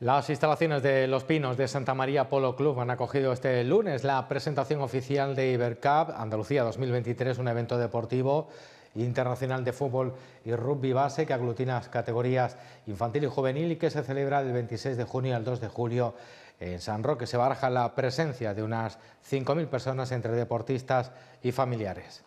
Las instalaciones de Los Pinos de Santa María Polo Club han acogido este lunes la presentación oficial de Ibercup Andalucía 2023, un evento deportivo internacional de fútbol y rugby base que aglutina las categorías infantil y juvenil y que se celebra del 26 de junio al 2 de julio en San Roque. Se baraja la presencia de unas 5.000 personas entre deportistas y familiares.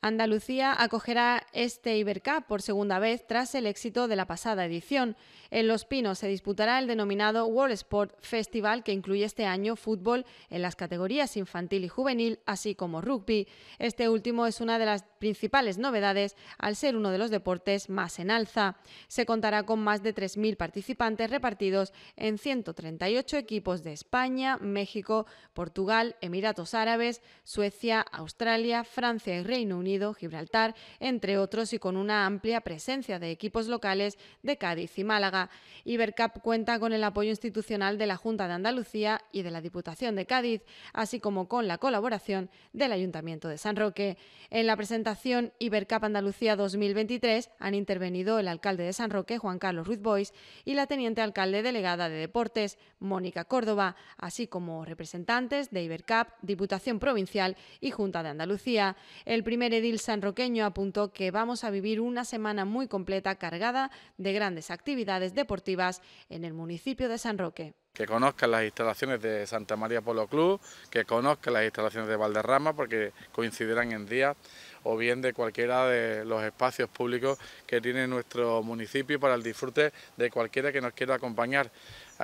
Andalucía acogerá este Ibercup por segunda vez tras el éxito de la pasada edición. En Los Pinos se disputará el denominado World Sport Festival que incluye este año fútbol en las categorías infantil y juvenil, así como rugby. Este último es una de las principales novedades al ser uno de los deportes más en alza. Se contará con más de 3.000 participantes repartidos en 138 equipos de España, México, Portugal, Emiratos Árabes, Suecia, Australia, Francia y Reino Unido Gibraltar, entre otros, y con una amplia presencia de equipos locales de Cádiz y Málaga. Ibercap cuenta con el apoyo institucional de la Junta de Andalucía y de la Diputación de Cádiz, así como con la colaboración del Ayuntamiento de San Roque. En la presentación Ibercap Andalucía 2023 han intervenido el alcalde de San Roque, Juan Carlos Ruiz Bois, y la teniente alcalde delegada de Deportes, Mónica Córdoba, así como representantes de Ibercap, Diputación Provincial y Junta de Andalucía. El primer edil sanroqueño apuntó que vamos a vivir una semana muy completa cargada de grandes actividades deportivas en el municipio de San Roque que conozcan las instalaciones de Santa María Polo Club, que conozcan las instalaciones de Valderrama, porque coincidirán en día o bien de cualquiera de los espacios públicos que tiene nuestro municipio para el disfrute de cualquiera que nos quiera acompañar.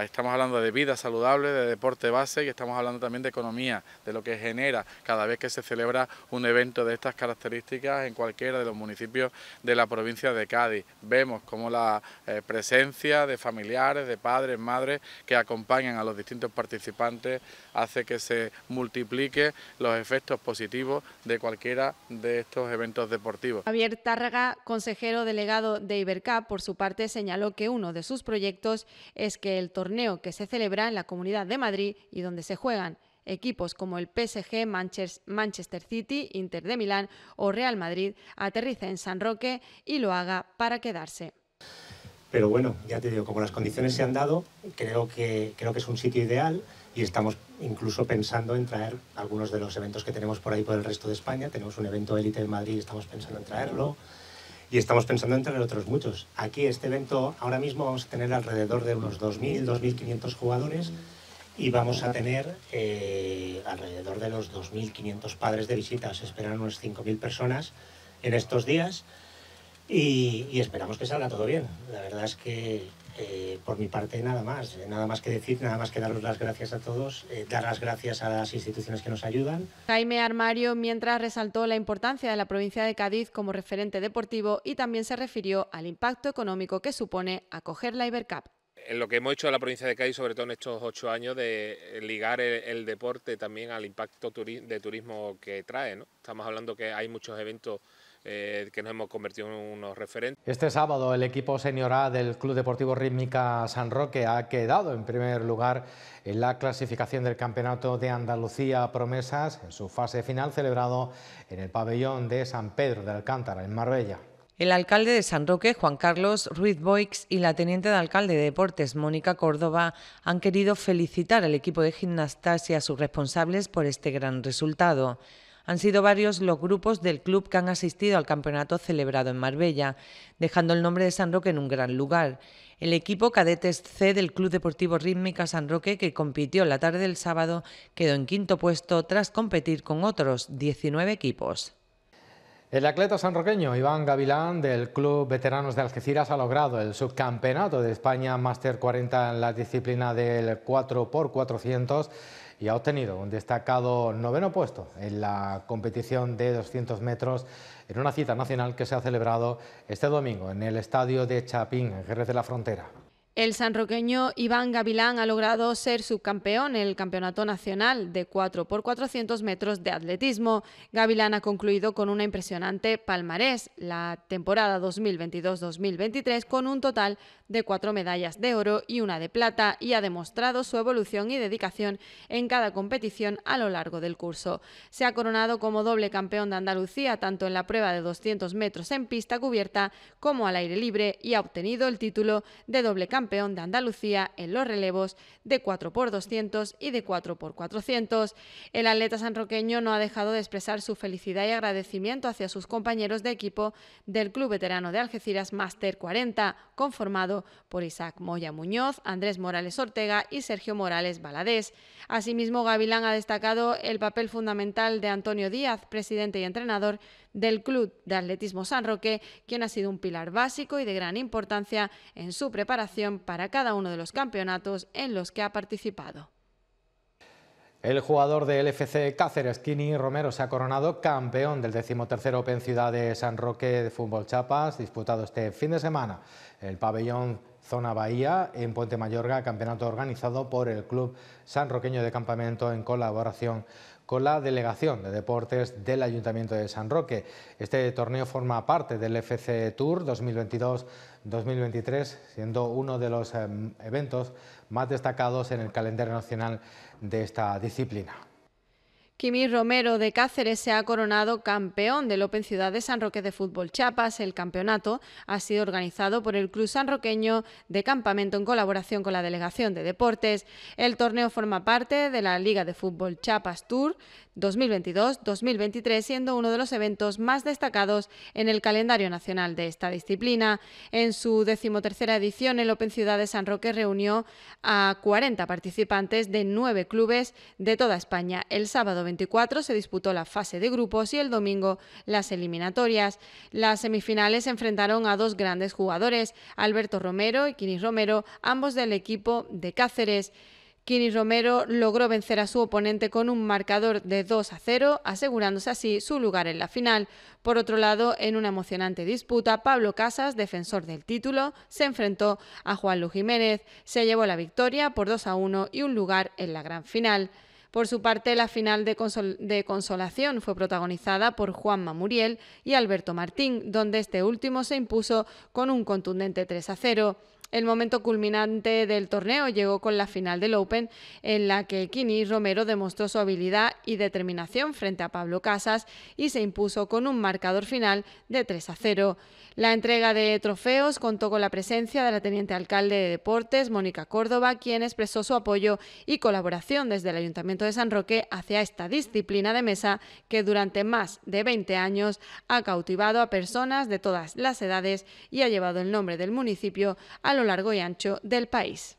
Estamos hablando de vida saludable, de deporte base y estamos hablando también de economía, de lo que genera cada vez que se celebra un evento de estas características en cualquiera de los municipios de la provincia de Cádiz. Vemos como la eh, presencia de familiares, de padres, madres que acompañan a los distintos participantes hace que se multiplique los efectos positivos de cualquiera de estos eventos deportivos. Javier Tárraga, consejero delegado de Ibercap, por su parte señaló que uno de sus proyectos es que el torneo que se celebra en la Comunidad de Madrid y donde se juegan equipos como el PSG, Manchester City, Inter de Milán o Real Madrid aterrice en San Roque y lo haga para quedarse. Pero bueno, ya te digo, como las condiciones se han dado, creo que, creo que es un sitio ideal y estamos incluso pensando en traer algunos de los eventos que tenemos por ahí por el resto de España. Tenemos un evento élite en Madrid y estamos pensando en traerlo y estamos pensando en tener otros muchos. Aquí este evento, ahora mismo vamos a tener alrededor de unos 2.000, 2.500 jugadores y vamos a tener eh, alrededor de los 2.500 padres de visitas. Esperan unas 5.000 personas en estos días y, y esperamos que salga todo bien. La verdad es que eh, por mi parte, nada más. Eh, nada más que decir, nada más que daros las gracias a todos, eh, dar las gracias a las instituciones que nos ayudan. Jaime Armario, mientras resaltó la importancia de la provincia de Cádiz como referente deportivo y también se refirió al impacto económico que supone acoger la Ibercup en lo que hemos hecho en la provincia de Cádiz, sobre todo en estos ocho años, de ligar el, deporte también al impacto de turismo que trae. ¿no? Estamos hablando que hay muchos eventos eh, que nos hemos convertido en unos referentes. Este sábado el equipo senior del Club Deportivo Rítmica San Roque ha quedado en primer lugar en la clasificación del Campeonato de Andalucía Promesas en su fase final celebrado en el pabellón de San Pedro de Alcántara, en Marbella. El alcalde de San Roque, Juan Carlos Ruiz Boix, y la teniente de alcalde de Deportes, Mónica Córdoba, han querido felicitar al equipo de gimnasia y a sus responsables por este gran resultado. Han sido varios los grupos del club que han asistido al campeonato celebrado en Marbella, dejando el nombre de San Roque en un gran lugar. El equipo cadetes C del Club Deportivo Rítmica San Roque, que compitió la tarde del sábado, quedó en quinto puesto tras competir con otros 19 equipos. El atleta sanroqueño Iván Gavilán del Club Veteranos de Algeciras ha logrado el subcampeonato de España Master 40 en la disciplina del 4x400 y ha obtenido un destacado noveno puesto en la competición de 200 metros en una cita nacional que se ha celebrado este domingo en el estadio de Chapín, en Jerez de la Frontera. El sanroqueño Iván Gavilán ha logrado ser subcampeón en el Campeonato Nacional de 4 x 400 metros de atletismo. Gavilán ha concluido con una impresionante palmarés la temporada 2022-2023 con un total de cuatro medallas de oro y una de plata y ha demostrado su evolución y dedicación en cada competición a lo largo del curso. Se ha coronado como doble campeón de Andalucía tanto en la prueba de 200 metros en pista cubierta como al aire libre y ha obtenido el título de doble campeón campeón de Andalucía en los relevos de 4x200 y de 4x400. El atleta sanroqueño no ha dejado de expresar su felicidad y agradecimiento hacia sus compañeros de equipo del Club Veterano de Algeciras Master 40, conformado por Isaac Moya Muñoz, Andrés Morales Ortega y Sergio Morales Baladés. Asimismo, Gavilán ha destacado el papel fundamental de Antonio Díaz, presidente y entrenador del Club de Atletismo San Roque, quien ha sido un pilar básico y de gran importancia en su preparación para cada uno de los campeonatos en los que ha participado. El jugador del FC Cáceres, Kini Romero, se ha coronado campeón del 13 Open Ciudad de San Roque de Fútbol Chapas, disputado este fin de semana. El pabellón Zona Bahía, en Puente Mayorga, campeonato organizado por el Club San Roqueño de Campamento en colaboración con la Delegación de Deportes del Ayuntamiento de San Roque. Este torneo forma parte del FC Tour 2022-2023, siendo uno de los em, eventos más destacados en el calendario nacional de esta disciplina. Kimi Romero de Cáceres se ha coronado campeón del Open Ciudad de San Roque de Fútbol Chiapas. El campeonato ha sido organizado por el Club Sanroqueño de Campamento en colaboración con la Delegación de Deportes. El torneo forma parte de la Liga de Fútbol Chiapas Tour 2022-2023, siendo uno de los eventos más destacados en el calendario nacional de esta disciplina. En su decimotercera edición, el Open Ciudad de San Roque reunió a 40 participantes de nueve clubes de toda España el sábado 24 se disputó la fase de grupos y el domingo las eliminatorias. Las semifinales se enfrentaron a dos grandes jugadores, Alberto Romero y Quinis Romero, ambos del equipo de Cáceres. Quini Romero logró vencer a su oponente con un marcador de 2 a 0, asegurándose así su lugar en la final. Por otro lado, en una emocionante disputa, Pablo Casas, defensor del título, se enfrentó a Juan Luis Jiménez. Se llevó la victoria por 2 a 1 y un lugar en la gran final. Por su parte, la final de, consolación fue protagonizada por Juanma Muriel y Alberto Martín, donde este último se impuso con un contundente 3 a 0 el momento culminante del torneo llegó con la final del Open, en la que Kini Romero demostró su habilidad y determinación frente a Pablo Casas y se impuso con un marcador final de 3 a 0. La entrega de trofeos contó con la presencia de la teniente alcalde de Deportes, Mónica Córdoba, quien expresó su apoyo y colaboración desde el Ayuntamiento de San Roque hacia esta disciplina de mesa que durante más de 20 años ha cautivado a personas de todas las edades y ha llevado el nombre del municipio a lo largo y ancho del país.